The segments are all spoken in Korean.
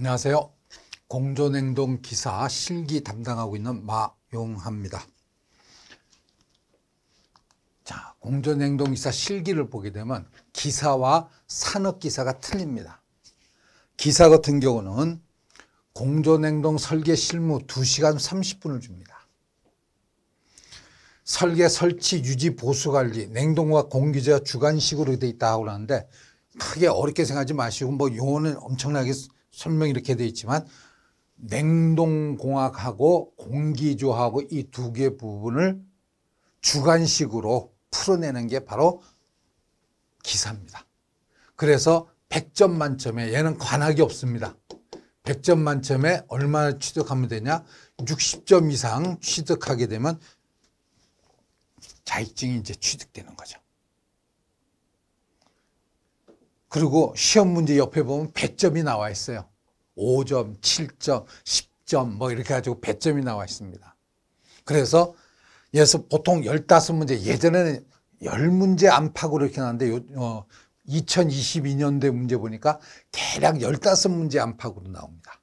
안녕하세요. 공존행동 기사 실기 담당하고 있는 마용합니다. 자, 공존행동 기사 실기를 보게 되면 기사와 산업기사가 틀립니다. 기사 같은 경우는 공존행동 설계 실무 2시간 30분을 줍니다. 설계 설치 유지 보수 관리 냉동과 공기제가 주관식으로 되어 있다고 하는데 크게 어렵게 생각하지 마시고 뭐 용어는 엄청나게 설명이 이렇게 되어 있지만 냉동공학하고 공기조하고 이 두 개 부분을 주관식으로 풀어내는 게 바로 기사입니다. 그래서 100점 만점에 얘는 관학이 없습니다. 100점 만점에 얼마나 취득하면 되냐? 60점 이상 취득하게 되면 자격증이 이제 취득되는 거죠. 그리고 시험 문제 옆에 보면 100점이 나와 있어요. 5점, 7점, 10점 뭐 이렇게 가지고 배점이 나와 있습니다. 그래서 예서 보통 15문제, 예전에는 10문제 안팎으로 이렇게 나는데 어, 2022년대 문제 보니까 대략 15문제 안팎으로 나옵니다.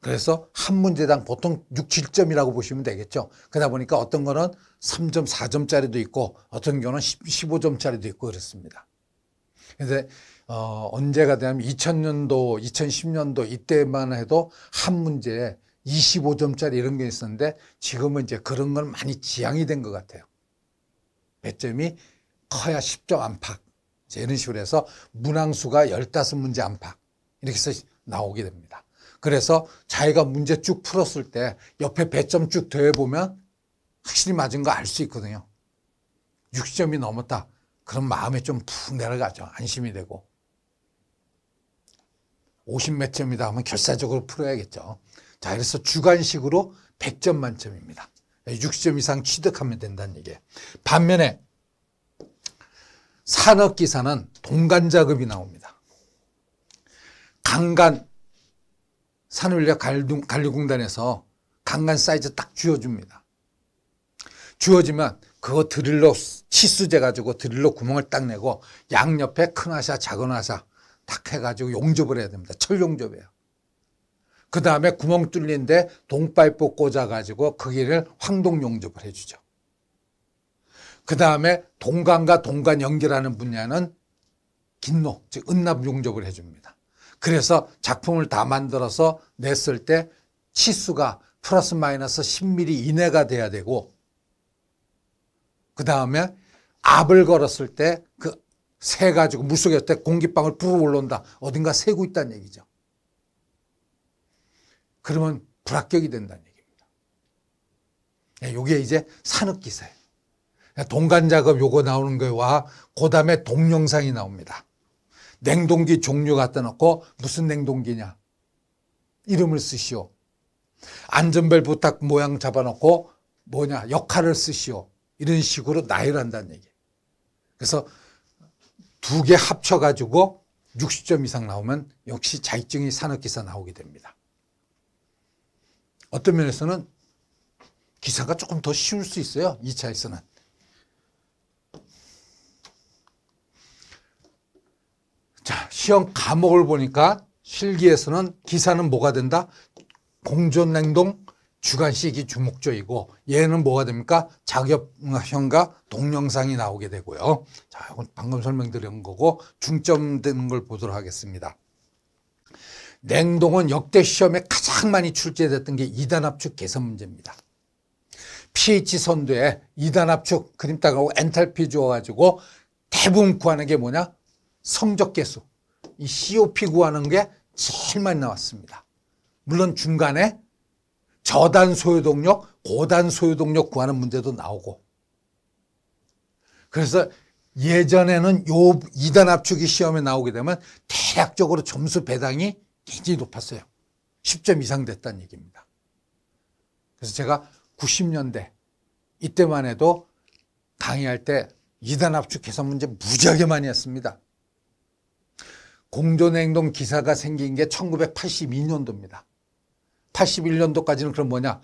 그래서 한 문제당 보통 6, 7점이라고 보시면 되겠죠. 그러다 보니까 어떤 거는 3점, 4점짜리도 있고 어떤 경우는 15점짜리도 있고 그렇습니다. 근데 어, 언제가 되냐면 2000년도, 2010년도 이때만 해도 한 문제에 25점짜리 이런 게 있었는데 지금은 이제 그런 건 많이 지양이 된 것 같아요. 배점이 커야 10점 안팎. 이런 식으로 해서 문항수가 15문제 안팎. 이렇게 해서 나오게 됩니다. 그래서 자기가 문제 쭉 풀었을 때 옆에 배점 쭉 더해보면 확실히 맞은 거 알 수 있거든요. 60점이 넘었다. 그런 마음에 좀 푹 내려가죠. 안심이 되고. 50몇 점이다 하면 결사적으로 풀어야겠죠. 자, 그래서 주관식으로 100점 만점입니다. 60점 이상 취득하면 된다는 얘기예요. 반면에 산업기사는 동간자급이 나옵니다. 강간, 산울력 관리공단에서 강간 사이즈 딱 쥐어줍니다. 쥐어지면 그거 드릴로 치수제 가지고 드릴로 구멍을 딱 내고 양옆에 큰 아샤 작은 아샤 탁 해가지고 용접을 해야 됩니다. 철용접이에요. 그 다음에 구멍 뚫린데 동파이프 꽂아가지고 거기를 황동 용접을 해주죠. 그 다음에 동간과 동간 연결하는 분야는 긴노, 즉 은납 용접을 해줍니다. 그래서 작품을 다 만들어서 냈을 때 치수가 플러스 마이너스 10mm 이내가 돼야 되고 그 다음에 압을 걸었을 때그 새 가지고 물속에 공기방울 불어 올라온다. 어딘가 새고 있다는 얘기죠. 그러면 불합격이 된다는 얘기입니다. 이게 예, 이제 산업기사예요 예, 동간 작업 요거 나오는 거와 그 다음에 동영상이 나옵니다. 냉동기 종류 갖다 놓고 무슨 냉동기냐. 이름을 쓰시오. 안전벨 부탁 모양 잡아놓고 뭐냐 역할을 쓰시오. 이런 식으로 나열한다는 얘기. 예요 그래서 두개 합쳐가지고 60점 이상 나오면 역시 자격증이 산업기사 나오게 됩니다. 어떤 면에서는 기사가 조금 더 쉬울 수 있어요. 2차에서는. 자, 시험 과목을 보니까 실기에서는 기사는 뭐가 된다? 공존, 냉동, 주관식이 주목조이고 얘는 뭐가 됩니까? 자격형과 동영상이 나오게 되고요. 자, 이건 방금 설명드린 거고 중점되는 걸 보도록 하겠습니다. 냉동은 역대 시험에 가장 많이 출제됐던 게 이단압축 개선 문제입니다. pH 선도에 이단압축 그림 따가고 엔탈피 주어가지고 대부분 구하는 게 뭐냐? 성적개수이 COP 구하는 게 제일 많이 나왔습니다. 물론 중간에 저단 소유동력 고단 소유동력 구하는 문제도 나오고. 그래서 예전에는 요 2단 압축이 시험에 나오게 되면 대략적으로 점수 배당이 굉장히 높았어요. 10점 이상 됐다는 얘기입니다. 그래서 제가 90년대 이때만 해도 강의할 때 2단 압축 해서 문제 무지하게 많이 했습니다. 공존행동 기사가 생긴 게 1982년도입니다. 81년도까지는 그럼 뭐냐?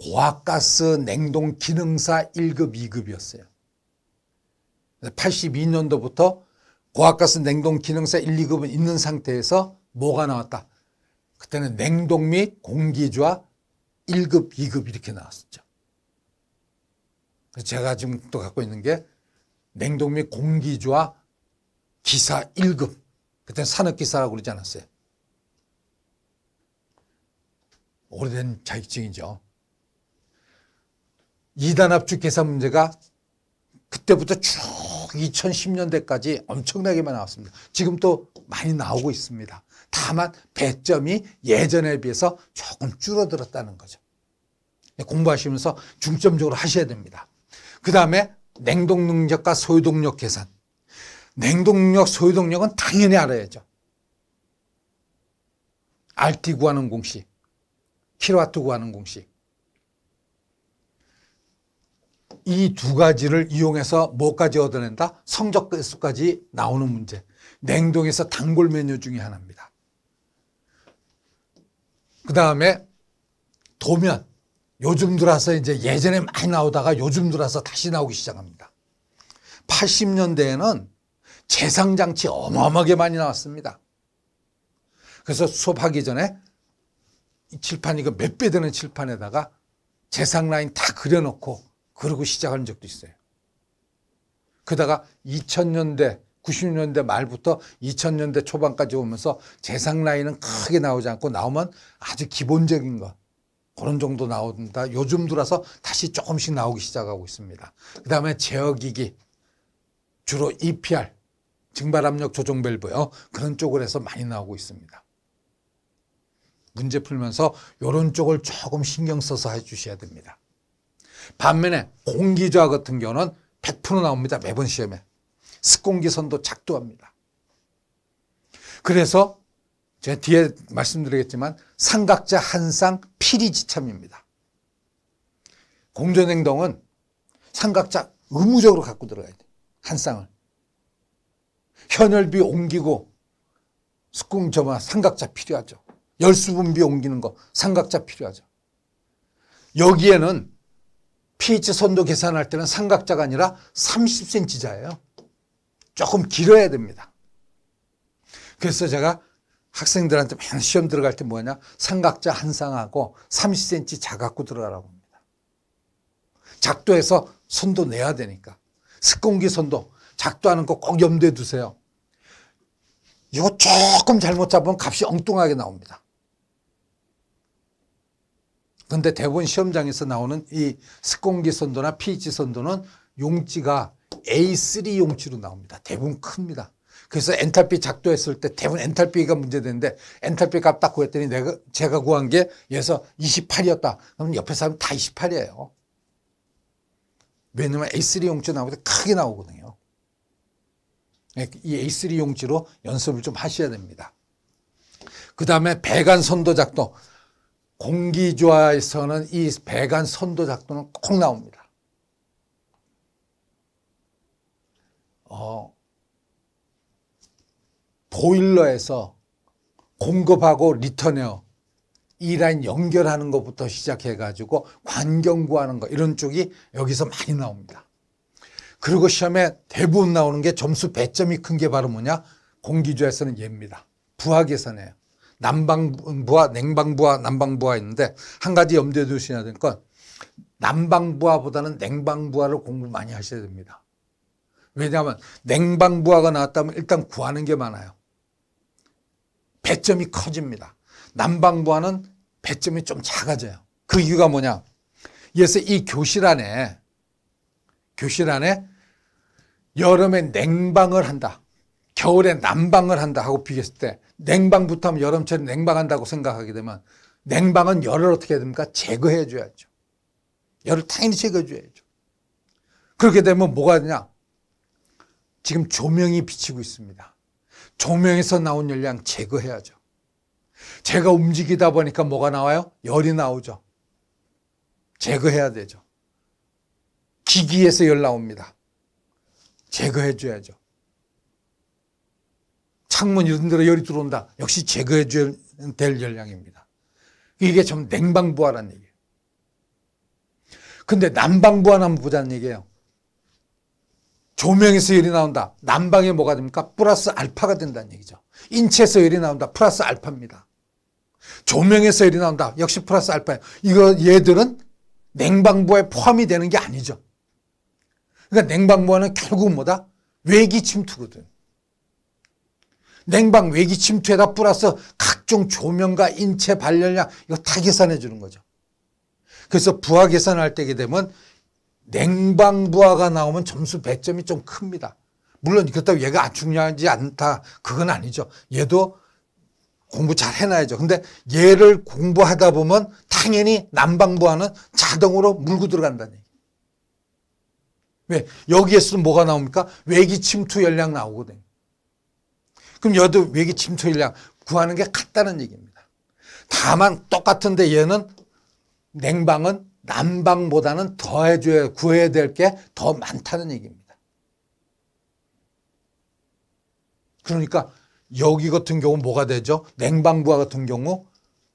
고압가스 냉동 기능사 1급, 2급이었어요. 82년도부터 고압가스 냉동 기능사 1, 2급은 있는 상태에서 뭐가 나왔다? 그때는 냉동 및 공기좌 1급, 2급 이렇게 나왔었죠. 제가 지금 또 갖고 있는 게 냉동 및 공기좌 기사 1급. 그때 산업기사라고 그러지 않았어요. 오래된 자격증이죠. 이단 압축 계산 문제가 그때부터 쭉 2010년대까지 엄청나게 많이 나왔습니다. 지금 또 많이 나오고 있습니다. 다만 배점이 예전에 비해서 조금 줄어들었다는 거죠. 공부하시면서 중점적으로 하셔야 됩니다. 그 다음에 냉동능력과 소유동력 계산. 냉동력, 소유동력은 당연히 알아야죠. RT 구하는 공식. 킬로와트 구하는 공식. 이 두 가지를 이용해서 뭐까지 얻어낸다? 성적 수까지 나오는 문제. 냉동에서 단골 메뉴 중의 하나입니다. 그 다음에 도면. 요즘 들어서 이제 예전에 많이 나오다가 요즘 들어서 다시 나오기 시작합니다. 80년대에는 재상장치 어마어마하게 많이 나왔습니다. 그래서 수업하기 전에 이 칠판 이거 몇 배 되는 칠판에다가 재상 라인 다 그려놓고 그러고 시작한 적도 있어요. 그러다가 2000년대 90년대 말부터 2000년대 초반까지 오면서 재상 라인은 크게 나오지 않고 나오면 아주 기본적인 것 그런 정도 나온다. 요즘 들어서 다시 조금씩 나오기 시작하고 있습니다. 그 다음에 제어기기 주로 EPR 증발압력 조정 밸브요 그런 쪽을 해서 많이 나오고 있습니다. 문제 풀면서 이런 쪽을 조금 신경 써서 해주셔야 됩니다. 반면에 공기저 같은 경우는 100% 나옵니다. 매번 시험에. 습공기선도 작동합니다. 그래서 제가 뒤에 말씀드리겠지만 삼각자 한상 필이지참입니다. 공전행동은 삼각자 의무적으로 갖고 들어가야 돼. 한 쌍을. 현열비 옮기고 숙궁점화 삼각자 필요하죠. 열수분비 옮기는 거 삼각자 필요하죠. 여기에는 pH 선도 계산할 때는 삼각자가 아니라 30cm 자예요. 조금 길어야 됩니다. 그래서 제가 학생들한테 맨 시험 들어갈 때 뭐냐 삼각자 한 쌍하고 30cm 작갖고 들어가라고 합니다. 작도에서 선도 내야 되니까 습공기 선도 작도하는 거 꼭 염두에 두세요. 이거 조금 잘못 잡으면 값이 엉뚱하게 나옵니다. 근데 대부분 시험장에서 나오는 이 습공기 선도나 p h 선도는 용지가 A3 용지로 나옵니다. 대부분 큽니다. 그래서 엔탈피 작도했을 때 대부분 엔탈피가 문제되는데 엔탈피 값 딱 구했더니 내가 제가 구한 게 여기서 28이었다. 그럼 옆에 사람 다 28이에요. 왜냐면 A3 용지 나오는데 크게 나오거든요. 이 A3 용지로 연습을 좀 하셔야 됩니다. 그 다음에 배관 선도 작동. 공기조화에서는 이 배관 선도 작동은 꼭 나옵니다. 어, 보일러에서 공급하고 리턴에어 이 라인 연결하는 것부터 시작해 가지고 관경 구하는 거 이런 쪽이 여기서 많이 나옵니다. 그리고 시험에 대부분 나오는 게 점수 배점이 큰 게 바로 뭐냐? 공기조에서는 얘입니다. 부하 계산이에요. 남방부와 냉방부와 남방부와 있는데 한 가지 염두에 두셔야 될건 남방부와보다는 냉방부와를 공부 많이 하셔야 됩니다. 왜냐하면 냉방부화가 나왔다면 일단 구하는 게 많아요. 배점이 커집니다. 남방부화는 배점이 좀 작아져요. 그 이유가 뭐냐? 그래서 이 교실 안에 교실 안에 여름에 냉방을 한다. 겨울에 난방을 한다 하고 비교했을 때 냉방부터 하면 여름철에 냉방한다고 생각하게 되면 냉방은 열을 어떻게 해야 됩니까? 제거해 줘야죠. 열을 당연히 제거해 줘야죠. 그렇게 되면 뭐가 되냐? 지금 조명이 비치고 있습니다. 조명에서 나온 열량 제거해야죠. 제가 움직이다 보니까 뭐가 나와요? 열이 나오죠. 제거해야 되죠. 기기에서 열 나옵니다. 제거해 줘야죠. 창문 이런 데로 열이 들어온다. 역시 제거해 줘야 될 열량입니다. 이게 좀 냉방부하라는 얘기예요. 근데 난방부하나 보자는 얘기예요. 조명에서 열이 나온다. 난방에 뭐가 됩니까? 플러스 알파가 된다는 얘기죠. 인체에서 열이 나온다. 플러스 알파입니다. 조명에서 열이 나온다. 역시 플러스 알파예요. 이거 얘들은 냉방부에 포함이 되는 게 아니죠. 그러니까 냉방부하는 결국 뭐다? 외기 침투거든. 냉방 외기 침투에다 플러서 각종 조명과 인체 발열량 이거 다 계산해 주는 거죠. 그래서 부하 계산할 때게 되면 냉방 부하가 나오면 점수 배점이좀 큽니다. 물론 그렇다고 얘가 안 중요하지 않다 그건 아니죠. 얘도 공부 잘 해놔야죠. 근데 얘를 공부하다 보면 당연히 난방부하는 자동으로 물고 들어간다는 얘기. 왜? 여기에서는 뭐가 나옵니까? 외기 침투 열량 나오거든요. 그럼 여도 외기 침투일량 구하는 게 같다는 얘기입니다. 다만 똑같은데 얘는 냉방은 난방보다는 더해줘야 구해야 될 게 더 많다는 얘기입니다. 그러니까 여기 같은 경우 뭐가 되죠? 냉방부와 같은 경우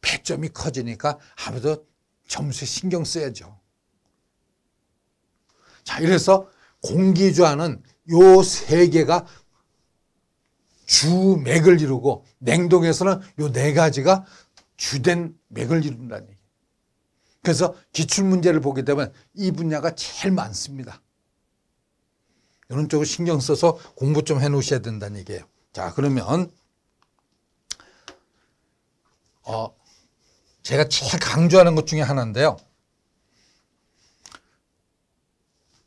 배점이 커지니까 아무래도 점수에 신경 써야죠. 자, 이래서 공기주화는요 세 개가 주맥을 이루고 냉동에서는 요 네 가지가 주된 맥을 이룬다는 얘기. 그래서 기출 문제를 보게 되면 이 분야가 제일 많습니다. 이런 쪽을 신경 써서 공부 좀 해 놓으셔야 된다는 얘기예요. 자, 그러면 어 제가 제일 강조하는 것 중에 하나인데요.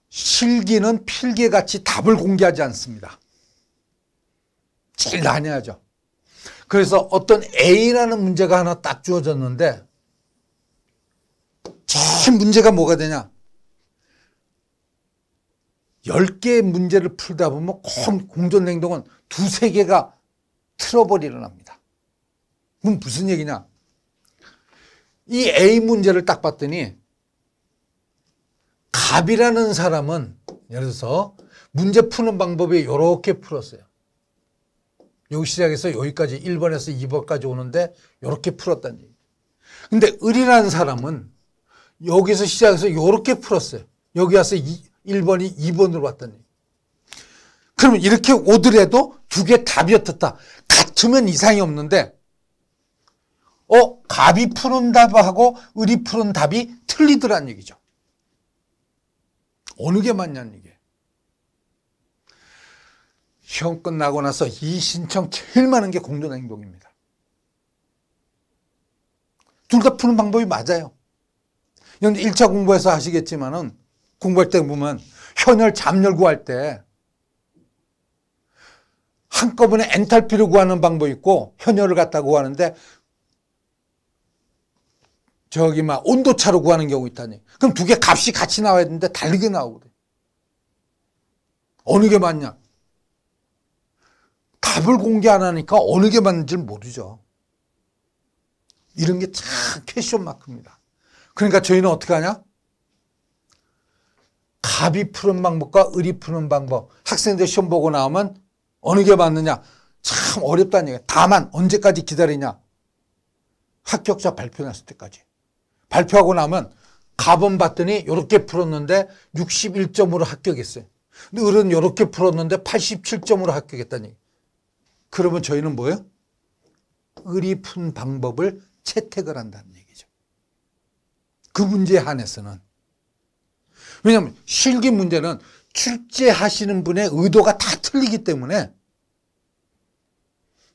실기는 필기같이 답을 공개하지 않습니다. 제일 난해하죠 그래서 어떤 A라는 문제가 하나 딱 주어졌는데 제일 문제가 뭐가 되냐? 10개의 문제를 풀다 보면 공존 행동은 두 세 개가 틀어버리려어납니다 그럼 무슨 얘기냐? 이 A 문제를 딱 봤더니 갑이라는 사람은 예를 들어서 문제 푸는 방법이 이렇게 풀었어요. 여기 시작해서 여기까지 1번에서 2번까지 오는데 이렇게 풀었다는 근데 을이라는 사람은 여기서 시작해서 이렇게 풀었어요. 여기 와서 2, 1번이 2번으로 왔다는 그러면 이렇게 오더라도 두 개 답이었다. 같으면 이상이 없는데 어 갑이 푸른 답하고 을이 푸른 답이 틀리더란 얘기죠. 어느 게 맞냐는 얘기예요. 시험 끝나고 나서 이 신청 제일 많은 게공존행동입니다둘 다 푸는 방법이 맞아요. 그런데 1차 공부에서 하시겠지만 은 공부할 때 보면 현열, 잠열 구할 때 한꺼번에 엔탈피를 구하는 방법이 있고 현열을 갖다 구하는데 저기 막 온도차로 구하는 경우 있다니 그럼 두 개 값이 같이 나와야 되는데 다르게 나오거든 어느 게 맞냐 답을 공개 안 하니까 어느 게 맞는지 모르죠. 이런 게 참 캐션 마크입니다. 그러니까 저희는 어떻게 하냐? 갑이 푸는 방법과 을이 푸는 방법. 학생들 시험 보고 나오면 어느 게 맞느냐? 참 어렵다는 얘기예요. 다만 언제까지 기다리냐? 합격자 발표 났을 때까지. 발표하고 나면 갑은 봤더니 이렇게 풀었는데 61점으로 합격했어요. 근데 을은 이렇게 풀었는데 87점으로 합격했다는 얘기. 그러면 저희는 뭐예요? 을이 푼 방법을 채택을 한다는 얘기죠. 그문제 한해서는. 왜냐하면 실기 문제는 출제하시는 분의 의도가 다 틀리기 때문에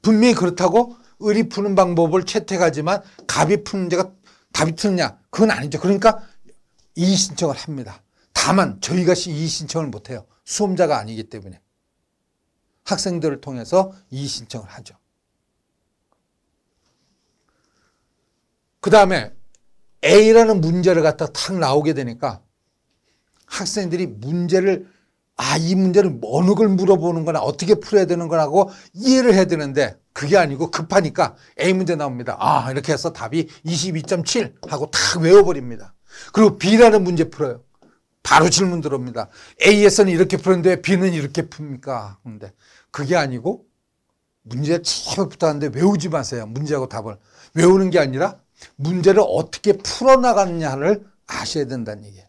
분명히 그렇다고 을이 푸는 방법을 채택하지만 갑이 푸는 문제가 답이 틀리냐 그건 아니죠. 그러니까 이의 신청을 합니다. 다만 저희가 이의 신청을 못해요. 수험자가 아니기 때문에. 학생들을 통해서 이의 신청을 하죠. 그 다음에 A라는 문제를 갖다 탁 나오게 되니까 학생들이 문제를 아, 이 문제를 어느 걸 물어보는 거나 어떻게 풀어야 되는 거라고 이해를 해야 되는데 그게 아니고 급하니까 A 문제 나옵니다. 아, 이렇게 해서 답이 22.7 하고 탁 외워버립니다. 그리고 B라는 문제 풀어요. 바로 질문 들어옵니다. A에서는 이렇게 푸는데 B는 이렇게 풉니까? 근데 그게 아니고 문제 처음부터 하는데 외우지 마세요. 문제하고 답을. 외우는 게 아니라 문제를 어떻게 풀어나가냐를 아셔야 된다는 얘기예요.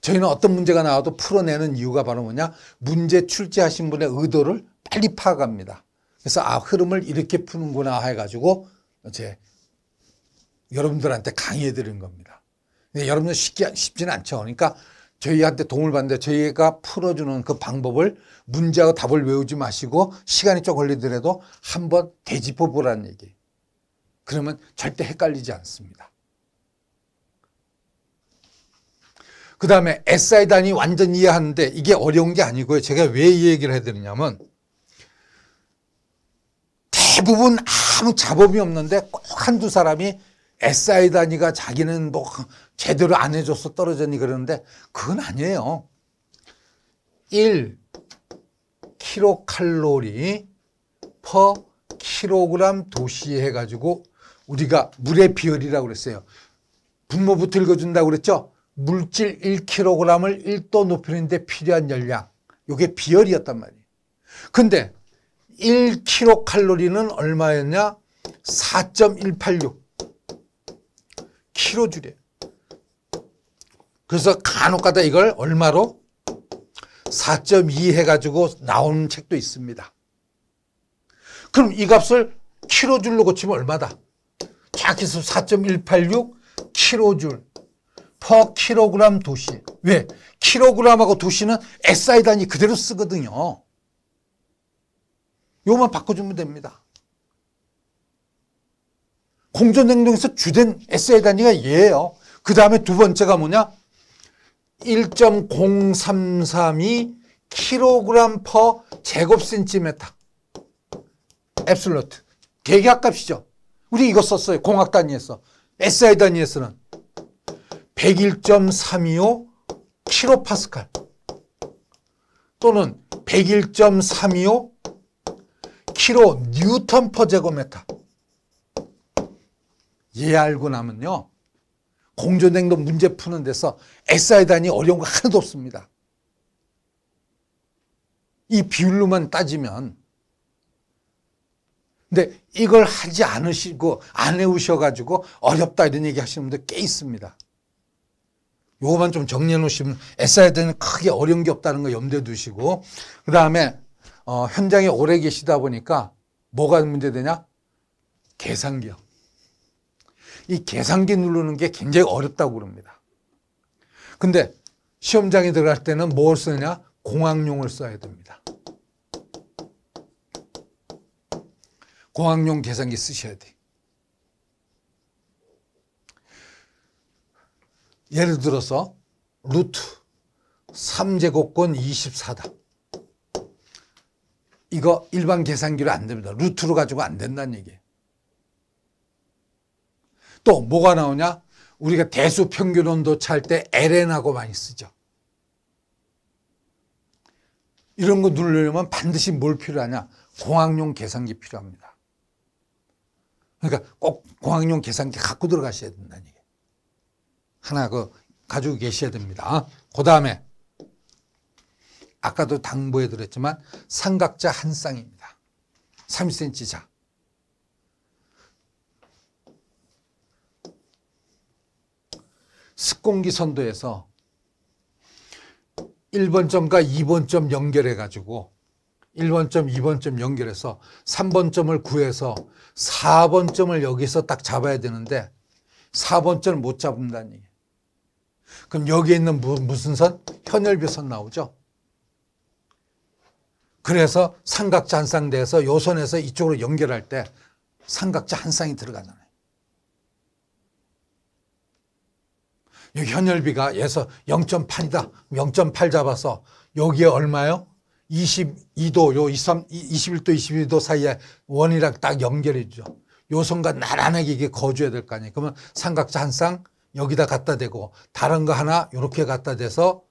저희는 어떤 문제가 나와도 풀어내는 이유가 바로 뭐냐? 문제 출제하신 분의 의도를 빨리 파악합니다. 그래서 아 흐름을 이렇게 푸는구나 해가지고 제 여러분들한테 강의해 드린 겁니다. 근데 여러분들 쉽게, 쉽지는 않죠. 그러니까 저희한테 도움을 받는데 저희가 풀어주는 그 방법을 문제하고 답을 외우지 마시고 시간이 좀 걸리더라도 한번 되짚어 보라는 얘기. 그러면 절대 헷갈리지 않습니다. 그 다음에 SI 단위 완전 이해하는데 이게 어려운 게 아니고요. 제가 왜 이 얘기를 해드리냐면 대부분 아무 잡음이 없는데 꼭 한두 사람이 애싸이다니가 자기는 뭐 제대로 안 해줘서 떨어졌니 그러는데 그건 아니에요. 1 킬로칼로리 퍼 킬로그램 도시 해가지고 우리가 물의 비열이라고 그랬어요. 분모부터 읽어준다고 그랬죠? 물질 1kg을 1도 높이는데 필요한 열량. 이게 비열이었단 말이에요. 근데 1kcal는 얼마였냐? 4.186. 킬로줄이에요. 그래서 간혹가다 이걸 얼마로 4.2 해가지고 나오는 책도 있습니다. 그럼 이 값을 킬로줄로 고치면 얼마다? 자기수 4.186 킬로줄 퍼 킬로그램 도시. 왜? 킬로그램하고 도시는 SI 단위 그대로 쓰거든요. 요만 바꿔주면 됩니다. 공존행동에서 주된 SI 단위가 얘예요. 그 다음에 두 번째가 뭐냐? 1.033이 킬로그램 퍼 제곱 센티메터. 앱슬루트 계기압값이죠. 우리 이거 썼어요. 공학 단위에서. SI 단위에서는 101.325 킬로파스칼 또는 101.325 킬로 뉴턴 퍼 제곱미터. 얘 예, 알고 나면요. 공존행동 문제 푸는 데서 SI단이 어려운 거 하나도 없습니다. 이 비율로만 따지면 근데 이걸 하지 않으시고 안 해오셔가지고 어렵다 이런 얘기 하시는 분들 꽤 있습니다. 요거만 좀 정리해 놓으시면 SID는 크게 어려운 게 없다는 거 염두에 두시고 그 다음에 어, 현장에 오래 계시다 보니까 뭐가 문제되냐? 계산기요. 이 계산기 누르는 게 굉장히 어렵다고 그럽니다. 근데 시험장에 들어갈 때는 뭘 쓰냐? 공학용을 써야 됩니다. 공학용 계산기 쓰셔야 돼. 예를 들어서 루트 3제곱권 24다. 이거 일반 계산기로 안 됩니다. 루트로 가지고 안 된다는 얘기예요. 또 뭐가 나오냐? 우리가 대수평균온도 찰때 LN하고 많이 쓰죠. 이런 거 누르려면 반드시 뭘 필요하냐? 공학용 계산기 필요합니다. 그러니까 꼭 공학용 계산기 갖고 들어가셔야 된다는 얘기 하나 그 가지고 계셔야 됩니다. 그 다음에 아까도 당부해 드렸지만 삼각자 한 쌍입니다. 30cm 자. 습공기 선도에서 1번점과 2번점 연결해 가지고 1번점, 2번점 연결해서 3번점을 구해서 4번점을 여기서 딱 잡아야 되는데 4번점을 못 잡는다는 얘기 그럼 여기에 있는 무슨 선? 현열비선 나오죠. 그래서 삼각자 한쌍에서요 선에서 이쪽으로 연결할 때 삼각자 한 쌍이 들어가잖아요. 현열비가 예서 0.8이다. 0.8 잡아서 여기에 얼마요? 22도, 요2 1도 22도 사이에 원이랑 딱 연결해 주죠. 요 선과 나란하게 이게 거주해야 될 거 아니에요. 그러면 삼각자 한 쌍 여기다 갖다 대고 다른 거 하나 이렇게 갖다 대서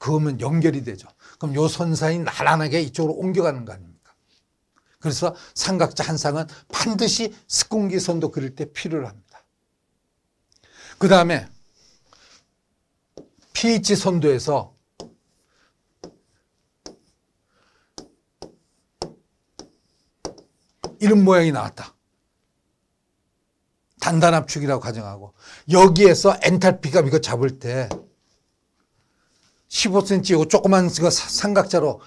그으면 연결이 되죠. 그럼 요 선상이 나란하게 이쪽으로 옮겨가는 거 아닙니까? 그래서 삼각자 한 쌍은 반드시 스공기 선도 그릴 때 필요합니다. 그 다음에 pH 선도에서 이런 모양이 나왔다. 단단 압축이라고 가정하고 여기에서 엔탈피가 이거 잡을 때 15cm 이거 조그만 삼각자로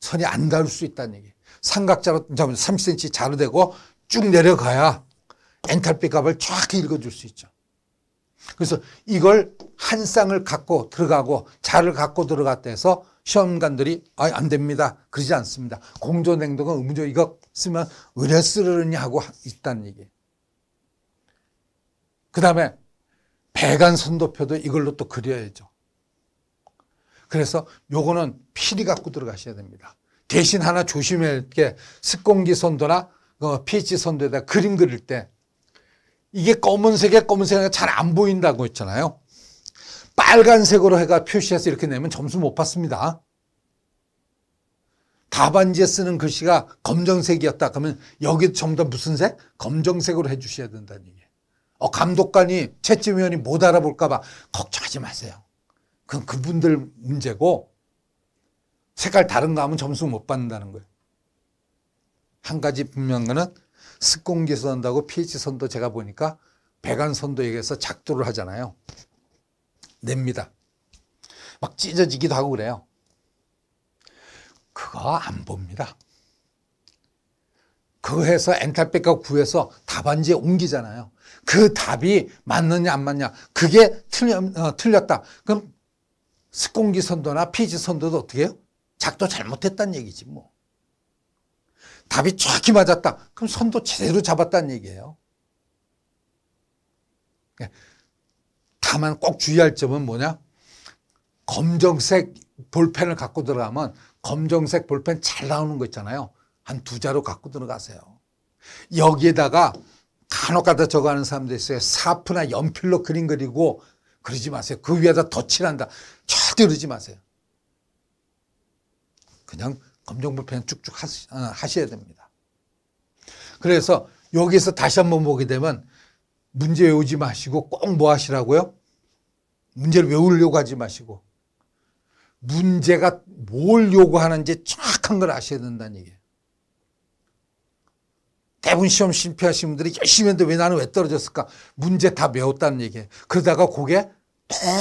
선이 안 닿을 수 있다는 얘기. 삼각자로 30cm 자르 되고 쭉 내려가야 엔탈피 값을 정확히 읽어줄 수 있죠. 그래서 이걸 한 쌍을 갖고 들어가고 자를 갖고 들어갔다 해서 시험관들이 아, 안 됩니다. 그러지 않습니다. 공조냉동은 의무적 이거 쓰면 의뢰 쓰느냐 하고 있다는 얘기그 다음에 배관 선도표도 이걸로 또 그려야죠. 그래서 요거는 필히 갖고 들어가셔야 됩니다. 대신 하나 조심해야 할 게 습공기 선도나 pH 어, 선도에다 그림 그릴 때 이게 검은색에 검은색이 잘안 보인다고 했잖아요. 빨간색으로 해가 표시해서 이렇게 내면 점수 못 받습니다. 답안지에 쓰는 글씨가 검정색이었다 그러면 여기 점도 무슨 색? 검정색으로 해주셔야 된다는 얘기예요. 어, 감독관이 채점위원이 못 알아볼까 봐 걱정하지 마세요. 그건 그분들 문제고 색깔 다른 거 하면 점수 못 받는다는 거예요. 한 가지 분명한 거는 스공기 선다고 pH 선도 제가 보니까 배관 선도에게서 작도를 하잖아요. 냅니다. 막 찢어지기도 하고 그래요. 그거 안 봅니다. 그거 해서 엔탈백과 구해서 답안지에 옮기잖아요. 그 답이 맞느냐 안 맞냐 그게 틀려, 어, 틀렸다. 그럼 습공기 선도나 피지 선도도 어떻게 해요? 작도 잘못했다는 얘기지 뭐. 답이 정확히 맞았다. 그럼 선도 제대로 잡았다는 얘기예요. 예. 다만 꼭 주의할 점은 뭐냐? 검정색 볼펜을 갖고 들어가면 검정색 볼펜 잘 나오는 거 있잖아요. 한 두자로 갖고 들어가세요. 여기에다가 간혹가다 저거 하는 사람도 있어요. 사프나 연필로 그림 그리고 그러지 마세요. 그 위에다 덧칠한다. 절대 그러지 마세요. 그냥 검정불펜 쭉쭉 어, 하셔야 됩니다. 그래서 여기서 다시 한번 보게 되면 문제 외우지 마시고 꼭 뭐 하시라고요? 문제를 외우려고 하지 마시고 문제가 뭘 요구하는지 정확한 걸 아셔야 된다는 얘기예요. 대본 시험 실패하신 분들이 열심히 했는데 왜 나는 왜 떨어졌을까? 문제 다 외웠다는 얘기예요. 그러다가 그게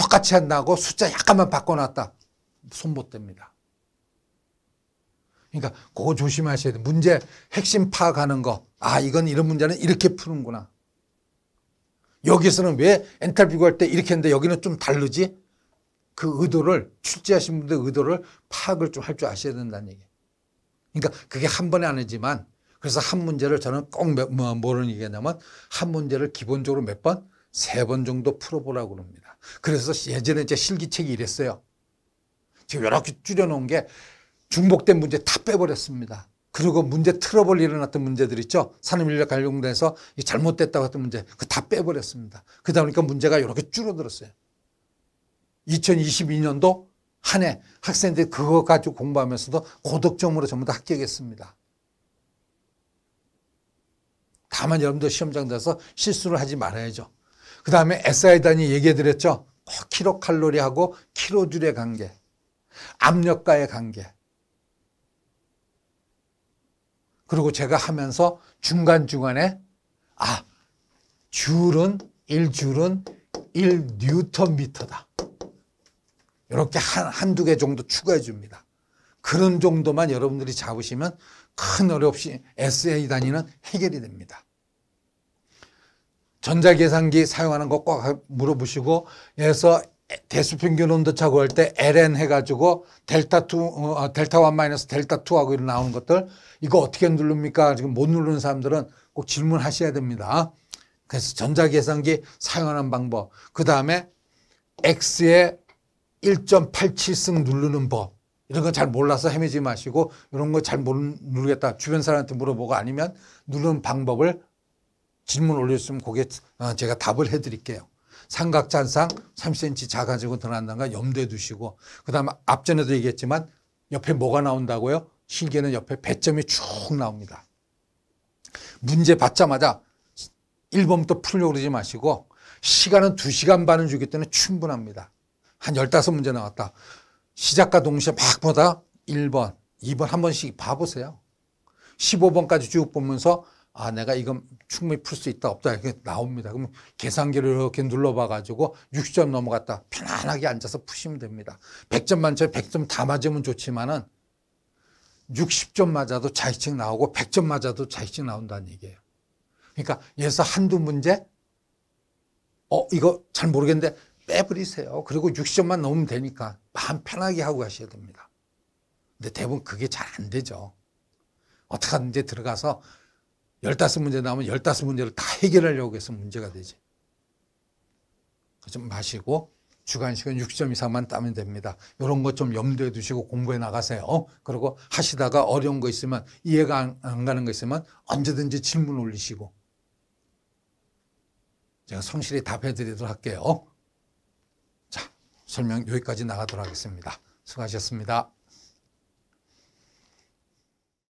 똑같이 안 나고 숫자 약간만 바꿔놨다. 손못 댑니다. 그러니까 그거 조심하셔야 돼. 문제 핵심 파악하는 거. 아, 이건 이런 문제는 이렇게 푸는구나. 여기서는 왜 엔탈피 구할 때 이렇게 했는데 여기는 좀 다르지? 그 의도를 출제하신 분들의 의도를 파악을 좀 할 줄 아셔야 된다는 얘기. 그러니까 그게 한 번에 아니지만 그래서 한 문제를 저는 꼭 뭐, 모르는 얘기냐면 한 문제를 기본적으로 몇 번? 세 번 정도 풀어보라고 그럽니다. 그래서 예전에 제 실기책이 이랬어요. 지금 이렇게 줄여놓은 게 중복된 문제 다 빼버렸습니다. 그리고 문제 틀어블 일어났던 문제들 있죠. 산업인력 관련에서 잘못됐다고 했던 문제 그 다 빼버렸습니다. 그러다 보니까 문제가 이렇게 줄어들었어요. 2022년도 한 해 학생들이 그거 가지고 공부하면서도 고득점으로 전부 다 합격했습니다. 다만 여러분들 시험장 가서 실수를 하지 말아야죠. 그 다음에 SI단이 얘기해드렸죠. 킬로칼로리하고 킬로줄의 관계, 압력과의 관계. 그리고 제가 하면서 중간중간에 아, 줄은 1줄은 1뉴턴미터다. 이렇게 한, 한두 개 정도 추가해 줍니다. 그런 정도만 여러분들이 잡으시면 큰 어려 없이 SA 단위는 해결이 됩니다. 전자계산기 사용하는 것 꼭 물어보시고 그래서 대수평균 온도차 고할 때 LN 해가지고 델타 투 어, 어 델타 원 마이너스 델타 투 하고 이런 나오는 것들 이거 어떻게 누릅니까? 지금 못 누르는 사람들은 꼭 질문하셔야 됩니다. 그래서 전자계산기 사용하는 방법. 그 다음에 X에 1.87승 누르는 법. 이런 거 잘 몰라서 헤매지 마시고 이런 거 잘 모르겠다. 주변 사람한테 물어보고 아니면 누르는 방법을 질문 올려주시면 그게 어, 제가 답을 해드릴게요. 삼각잔상 3cm 작아지고 드러난다가 염두에 두시고 그다음에 앞전에도 얘기했지만 옆에 뭐가 나온다고요? 신기는 옆에 배점이 쭉 나옵니다. 문제 받자마자 1번부터 풀려고 그러지 마시고 시간은 2시간 반을 주기 때문에 충분합니다. 한 15문제 나왔다. 시작과 동시에 막 보다 1번, 2번 한 번씩 봐보세요. 15번까지 쭉 보면서 아 내가 이건 충분히 풀 수 있다 없다 이렇게 나옵니다. 그럼 계산기를 이렇게 눌러봐 가지고 60점 넘어갔다 편안하게 앉아서 푸시면 됩니다. 100점 만점에 100점 다 맞으면 좋지만은 60점 맞아도 자격증 나오고 100점 맞아도 자격증 나온다는 얘기예요. 그러니까 여기서 한두 문제 어 이거 잘 모르겠는데 빼버리세요. 그리고 60점만 넘으면 되니까 마음 편하게 하고 가셔야 됩니다. 근데 대부분 그게 잘 안 되죠. 어떻게 하든지 들어가서 열다섯 문제 나오면 열다섯 문제를 다 해결하려고 해서 문제가 되지. 좀 마시고 주간식은 6점 이상만 따면 됩니다. 이런 것좀 염두에 두시고 공부해 나가세요. 어? 그리고 하시다가 어려운 거 있으면 이해가 안, 안 가는 거 있으면 언제든지 질문 올리시고 제가 성실히 답해 드리도록 할게요. 자, 설명 여기까지 나가도록 하겠습니다. 수고하셨습니다.